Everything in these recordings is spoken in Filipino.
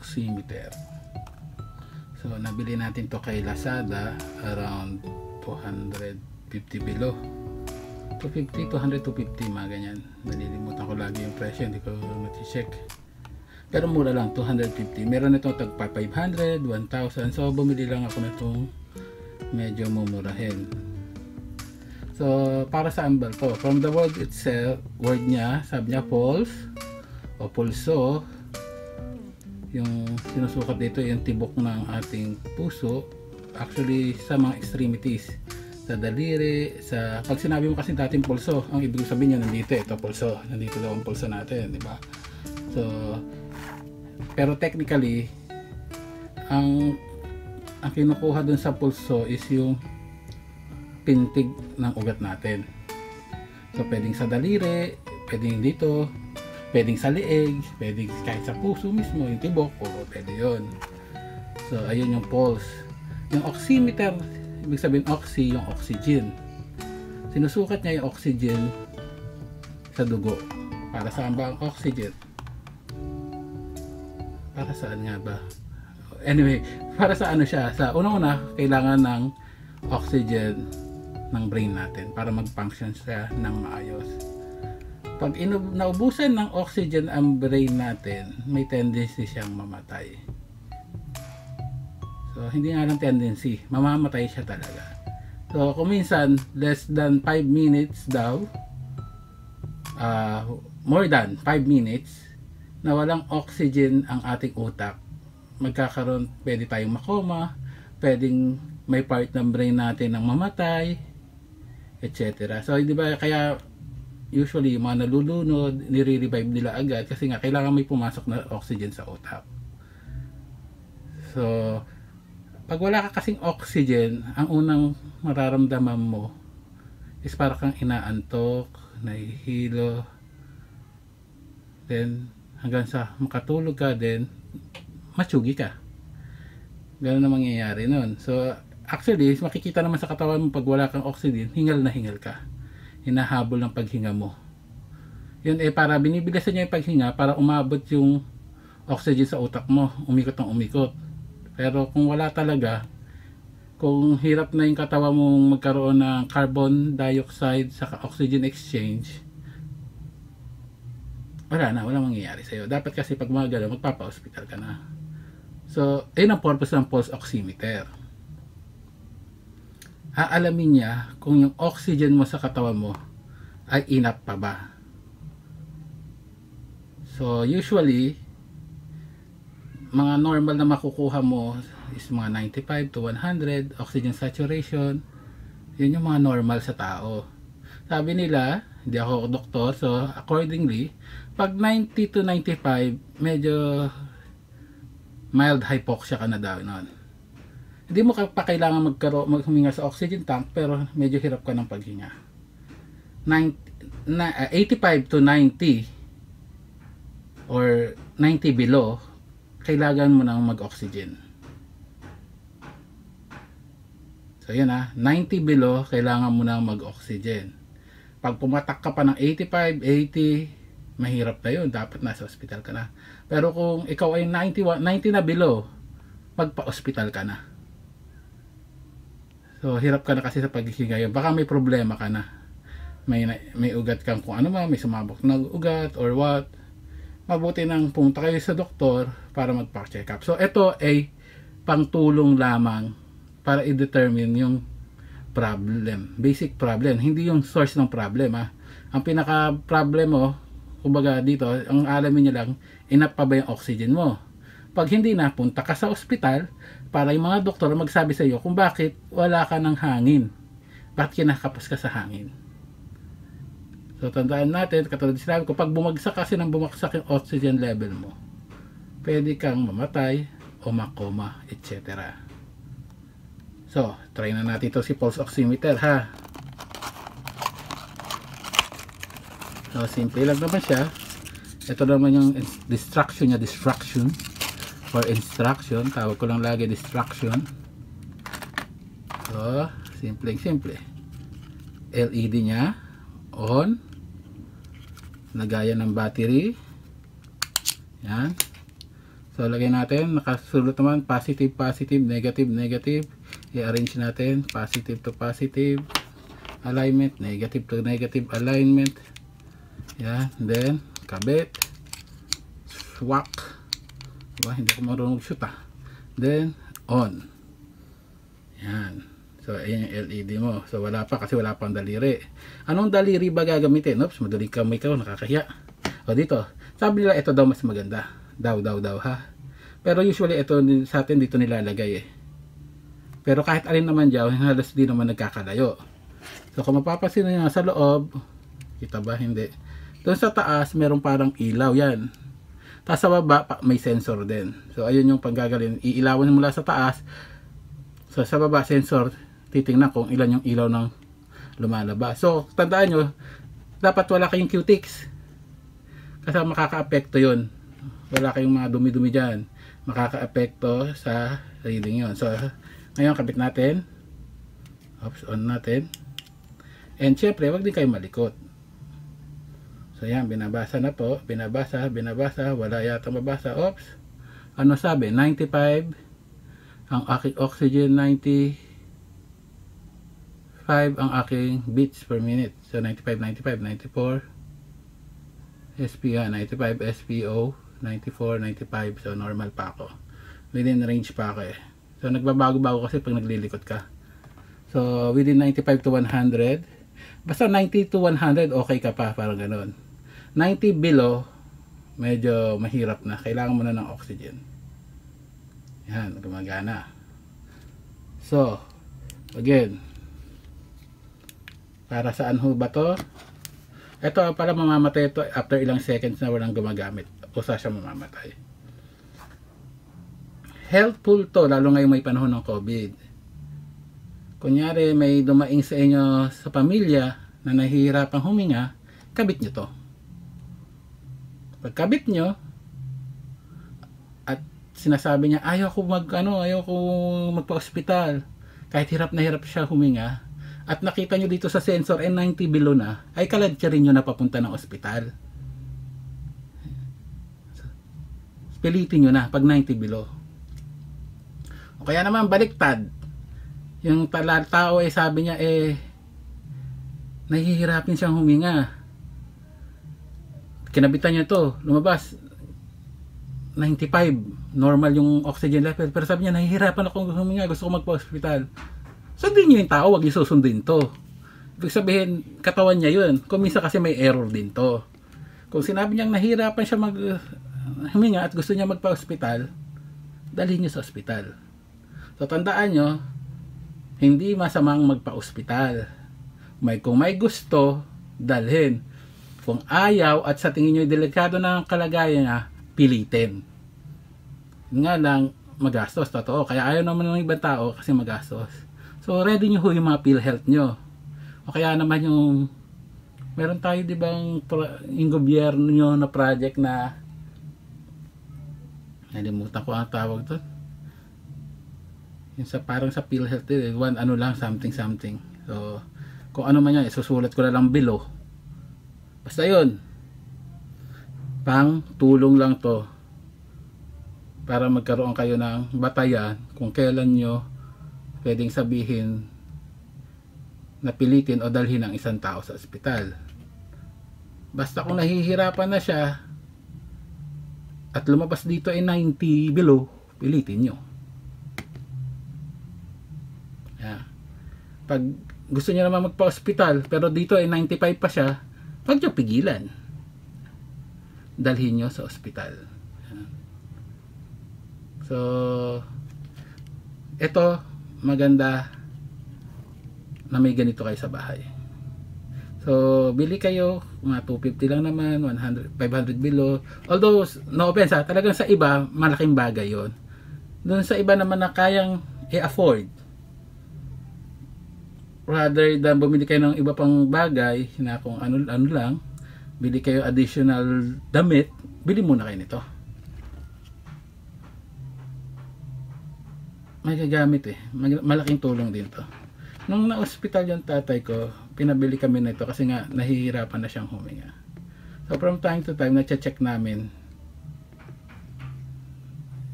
oximeter so nabili natin to kay Lazada around 250 below 250, 200, 250 mga ganyan nalilimutan ko lagi yung presyo hindi ko mati-check pero mura lang 250 meron ito tagpa 500 1000 so bumili lang ako nitong medyo mumurahin so para sa ambal to from the word itself word niya sabi niya pulse o pulso yung sinusukat dito yung tibok ng ating puso actually sa mga extremities sa daliri, sa pag sinabi mo kasi dating pulso, ang ibig sabihin niya nandito ito pulso, nandito daw ang pulso natin, di ba? So pero technically ang ang kinukuha dun sa pulso is yung pintig ng ugat natin. So pwedeng sa daliri, pwedeng dito, pwedeng sa leeg, pwedeng kahit sa puso mismo, yung tibok, o pwede yun. So, ayun yung pulse. Yung oximeter, ibig sabihin oxy, yung oxygen. Sinusukat niya yung oxygen sa dugo. Para saan ba ang oxygen? Para saan nga ba? Anyway, para sa ano siya? Sa unang-una, kailangan ng oxygen ng brain natin para mag-function siya ng maayos pag naubusan ng oxygen ang brain natin, may tendency siyang mamatay. So, hindi nga lang tendency, mamamatay siya talaga. So, kung minsan, less than 5 minutes daw, uh, more than 5 minutes, na walang oxygen ang ating utak, magkakaroon, pwede tayong makoma, pwedeng may part ng brain natin ang mamatay, etc. So, hindi ba, kaya usually yung mga nalulunod, nire-revive nila agad kasi nga kailangan may pumasok na oxygen sa utak. So, pag wala ka kasing oxygen, ang unang mararamdaman mo is para kang inaantok, nahihilo, then hanggang sa makatulog ka then matsugi ka. Ganun ang mangyayari nun. So, actually, makikita naman sa katawan mo pag wala kang oxygen, hingal na hingal ka hinahabol ng paghinga mo. Yun eh para binibilisan niya yung paghinga para umabot yung oxygen sa utak mo. Umikot ng umikot. Pero kung wala talaga, kung hirap na yung katawa mong magkaroon ng carbon dioxide sa oxygen exchange, wala na, wala mangyayari sa'yo. Dapat kasi pag mga gano'n, magpapa-hospital ka na. So, ayun ang purpose ng pulse oximeter aalamin niya kung yung oxygen mo sa katawan mo ay inap pa ba. So usually mga normal na makukuha mo is mga 95 to 100 oxygen saturation yun yung mga normal sa tao sabi nila hindi ako doktor so accordingly pag 90 to 95 medyo mild hypoxia ka na daw noon hindi mo pa kailangan magkaro, maghuminga sa oxygen tank pero medyo hirap ka ng paghinga. 90, 85 ah, to 90 or 90 below, kailangan mo nang mag-oxygen. So, yun ah. 90 below, kailangan mo nang mag-oxygen. Pag pumatak ka pa ng 85, 80, mahirap na yun. Dapat nasa hospital ka na. Pero kung ikaw ay 90, 90 na below, magpa-hospital ka na. So, hirap ka na kasi sa paghihiga yun. Baka may problema ka na. May, may ugat kang kung ano ba, may sumabok na ugat or what. Mabuti nang pumunta kayo sa doktor para magpa-check up. So, ito ay pangtulong lamang para i-determine yung problem. Basic problem. Hindi yung source ng problem. Ha? Ah. Ang pinaka-problem mo, kumbaga dito, ang alamin niya lang, enough pa ba yung oxygen mo? Pag hindi na, punta ka sa ospital para yung mga doktor magsabi sa iyo kung bakit wala ka ng hangin. Bakit kinakapos ka sa hangin. So tandaan natin, katulad sinabi ko, pag bumagsak kasi ng bumagsak yung oxygen level mo, pwede kang mamatay o makoma, etc. So, try na natin ito si pulse oximeter ha. So, simple lang naman siya. Ito naman yung distraction niya, distraction or instruction tawag ko lang lagi distraction so simple simple LED nya on nagaya ng battery yan so lagay natin nakasulot naman positive positive negative negative i-arrange natin positive to positive alignment negative to negative alignment yan then kabit swak diba? hindi ako marunong shoot ah then on yan so ayan yung LED mo so wala pa kasi wala pang daliri anong daliri ba gagamitin oops madali ka mo ikaw nakakahiya o dito sabi nila ito daw mas maganda daw daw daw ha pero usually ito sa atin dito nilalagay eh pero kahit alin naman dyan halos di naman nagkakalayo so kung mapapasin nyo sa loob kita ba hindi doon sa taas merong parang ilaw yan tapos sa baba, may sensor din. So, ayun yung panggagaling. Iilawan mula sa taas. So, sa baba, sensor. Titingnan kung ilan yung ilaw ng lumalabas. So, tandaan nyo, dapat wala kayong cutics. Kasi makaka-apekto yun. Wala kayong mga dumi-dumi dyan. Makaka-apekto sa reading yun. So, ngayon, kapit natin. Oops, on natin. And, syempre, wag din kayo malikot. So yan, binabasa na po. Binabasa, binabasa, wala yata mabasa. Oops. Ano sabi? 95. Ang aking oxygen 95 ang aking beats per minute. So 95, 95, 94. SPO, 95 SPO, 94, 95. So normal pa ako. Within range pa ako eh. So nagbabago-bago kasi pag naglilikot ka. So within 95 to 100. Basta 90 to 100 okay ka pa parang ganun. 90 below medyo mahirap na kailangan mo na ng oxygen yan gumagana so again para saan ho ba to ito para mamamatay ito after ilang seconds na walang gumagamit usa siya mamamatay helpful to lalo ngayon may panahon ng covid kunyari may dumaing sa inyo sa pamilya na nahihirapang huminga kabit nyo to Pagkabit nyo, at sinasabi niya, ayaw ko mag, ano, ayaw ko magpa-hospital. Kahit hirap na hirap siya huminga. At nakita nyo dito sa sensor, N90 below na, ay kaladya rin nyo na papunta ng ospital. Pilitin nyo na pag 90 below. O kaya naman baliktad. Yung tao ay sabi niya eh nahihirapan siyang huminga kinabitan niya to lumabas 95 normal yung oxygen level pero sabi niya nahihirapan ako huminga gusto ko magpa-hospital sundin niyo yung tao wag niyo susundin to ibig sabihin katawan niya yun kung minsan kasi may error din to kung sinabi niyang nahihirapan siya mag uh, huminga at gusto niya magpa-hospital dalhin niyo sa hospital so tandaan niyo hindi masamang magpa-hospital may kung may gusto dalhin kung ayaw at sa tingin nyo delikado na ang kalagayan niya, pilitin. Nga lang, magastos, totoo. Kaya ayaw naman ng ibang tao kasi magastos. So, ready nyo ho yung mga PhilHealth nyo. O kaya naman yung meron tayo di bang yung gobyerno nyo na project na nalimutan ko ang tawag to yung sa parang sa PhilHealth eh, one ano lang something something so kung ano man yan isusulat ko na lang below basta yun pang tulong lang to para magkaroon kayo ng batayan kung kailan nyo pwedeng sabihin na pilitin o dalhin ang isang tao sa ospital basta kung nahihirapan na siya at lumabas dito ay 90 below pilitin nyo yeah. pag gusto nyo naman magpa ospital pero dito ay 95 pa siya pag nyo pigilan, dalhin nyo sa ospital. So, ito, maganda na may ganito kayo sa bahay. So, bili kayo, mga 250 lang naman, 100, 500 below. Although, no offense ha, talagang sa iba, malaking bagay yon Doon sa iba naman na kayang i-afford, rather than bumili kayo ng iba pang bagay na kung ano, ano lang bili kayo additional damit bili muna kayo nito may kagamit eh malaking tulong din to nung na-hospital yung tatay ko pinabili kami nito kasi nga nahihirapan na siyang huminga so from time to time nache-check namin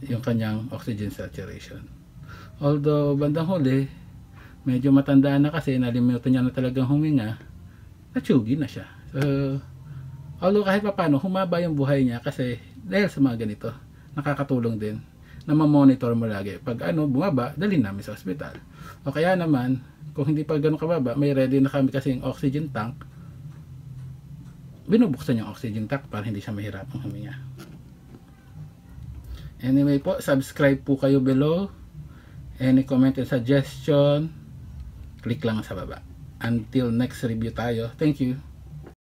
yung kanyang oxygen saturation although bandang huli medyo matanda na kasi nalimutan niya na talagang huminga natsugi na siya so, although kahit papano humaba yung buhay niya kasi dahil sa mga ganito nakakatulong din na ma-monitor mo lagi pag ano bumaba dalhin namin sa ospital o kaya naman kung hindi pa ganun kababa may ready na kami kasing oxygen tank binubuksan yung oxygen tank para hindi siya mahirapang huminga anyway po subscribe po kayo below any comment and suggestion click lang sa baba until next review tayo thank you